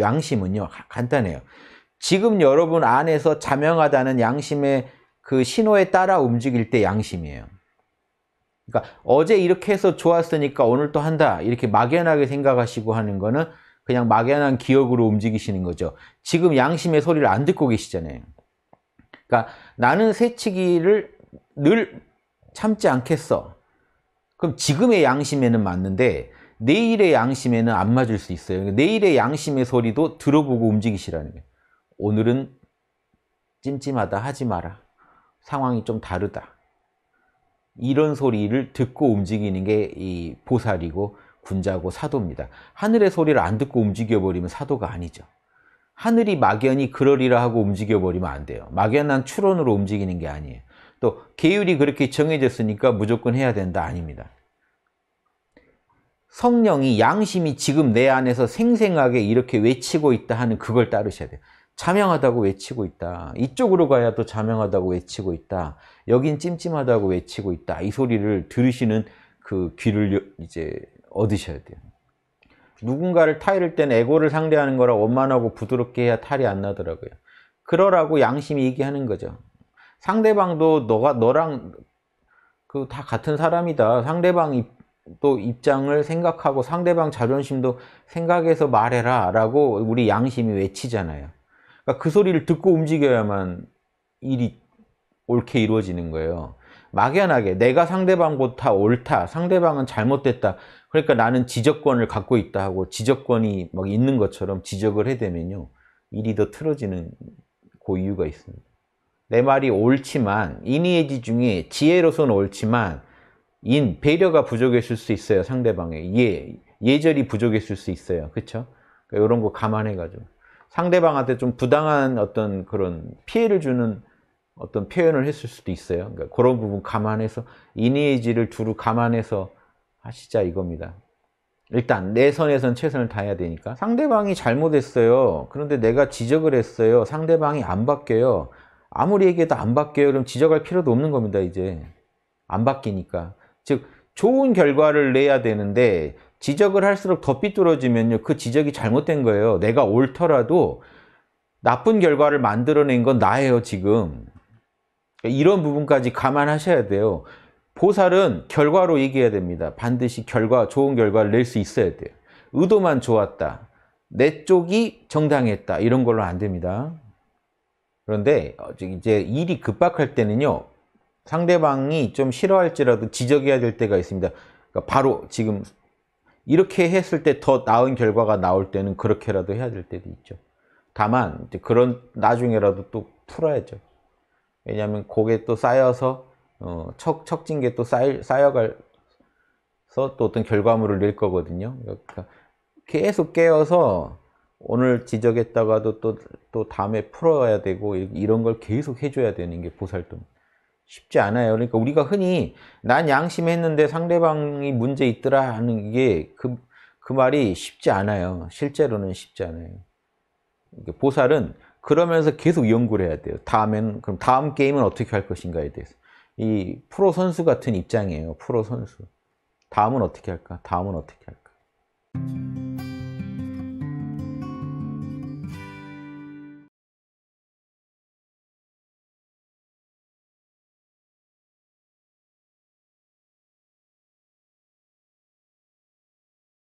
양심은요 간단해요. 지금 여러분 안에서 자명하다는 양심의 그 신호에 따라 움직일 때 양심이에요. 그러니까 어제 이렇게 해서 좋았으니까 오늘 또 한다 이렇게 막연하게 생각하시고 하는 거는 그냥 막연한 기억으로 움직이시는 거죠. 지금 양심의 소리를 안 듣고 계시잖아요. 그러니까 나는 새치기를 늘 참지 않겠어. 그럼 지금의 양심에는 맞는데 내일의 양심에는 안 맞을 수 있어요. 그러니까 내일의 양심의 소리도 들어보고 움직이시라는 거예요. 오늘은 찜찜하다 하지 마라. 상황이 좀 다르다. 이런 소리를 듣고 움직이는 게 이 보살이고 군자고 사도입니다. 하늘의 소리를 안 듣고 움직여버리면 사도가 아니죠. 하늘이 막연히 그러리라 하고 움직여버리면 안 돼요. 막연한 추론으로 움직이는 게 아니에요. 또 계율이 그렇게 정해졌으니까 무조건 해야 된다 아닙니다. 성령이 양심이 지금 내 안에서 생생하게 이렇게 외치고 있다 하는 그걸 따르셔야 돼요. 자명하다고 외치고 있다. 이쪽으로 가야 또 자명하다고 외치고 있다. 여긴 찜찜하다고 외치고 있다. 이 소리를 들으시는 그 귀를 이제 얻으셔야 돼요. 누군가를 타이를 땐 에고를 상대하는 거라 원만하고 부드럽게 해야 탈이 안 나더라고요. 그러라고 양심이 얘기하는 거죠. 상대방도 너가 너랑 그 다 같은 사람이다. 상대방 또 입장을 생각하고 상대방 자존심도 생각해서 말해라 라고 우리 양심이 외치잖아요. 그러니까 그 소리를 듣고 움직여야만 일이 옳게 이루어지는 거예요. 막연하게 내가 상대방보다 옳다, 상대방은 잘못됐다. 그러니까 나는 지적권을 갖고 있다 하고 지적권이 막 있는 것처럼 지적을 해대면요. 일이 더 틀어지는 그 이유가 있습니다. 내 말이 옳지만 이 인의지 중에 지혜로서는 옳지만 인, 배려가 부족했을 수 있어요. 상대방의 예, 예절이 부족했을 수 있어요. 그쵸 그러니까 이런 거 감안해가지고 상대방한테 좀 부당한 어떤 그런 피해를 주는 어떤 표현을 했을 수도 있어요. 그러니까 그런 부분 감안해서 인의의지를 두루 감안해서 하시자 이겁니다. 일단 내 선에선 최선을 다해야 되니까 상대방이 잘못했어요. 그런데 내가 지적을 했어요. 상대방이 안 바뀌어요. 아무리 얘기해도 안 바뀌어요. 그럼 지적할 필요도 없는 겁니다. 이제 안 바뀌니까. 즉 좋은 결과를 내야 되는데 지적을 할수록 더 삐뚤어지면요. 그 지적이 잘못된 거예요. 내가 옳더라도 나쁜 결과를 만들어낸 건 나예요, 지금. 그러니까 이런 부분까지 감안하셔야 돼요. 보살은 결과로 얘기해야 됩니다. 반드시 결과, 좋은 결과를 낼 수 있어야 돼요. 의도만 좋았다. 내 쪽이 정당했다. 이런 걸로 안 됩니다. 그런데 어, 이제 일이 급박할 때는요. 상대방이 좀 싫어할지라도 지적해야 될 때가 있습니다. 그러니까 바로 지금 이렇게 했을 때 더 나은 결과가 나올 때는 그렇게라도 해야 될 때도 있죠. 다만 그런 나중에라도 또 풀어야죠. 왜냐하면 고개또 쌓여서 어, 척, 척진 게또 쌓여가서 또 어떤 결과물을 낼 거거든요. 그러니까 계속 깨어서 오늘 지적했다가도 또, 또 다음에 풀어야 되고 이런 걸 계속 해줘야 되는 게보살도 쉽지 않아요. 그러니까 우리가 흔히 난 양심했는데 상대방이 문제 있더라 하는 게 그, 그 말이 쉽지 않아요. 실제로는 쉽지 않아요. 보살은 그러면서 계속 연구를 해야 돼요. 다음엔 그럼 다음 게임은 어떻게 할 것인가에 대해서. 이 프로 선수 같은 입장이에요. 프로 선수. 다음은 어떻게 할까? 다음은 어떻게 할까?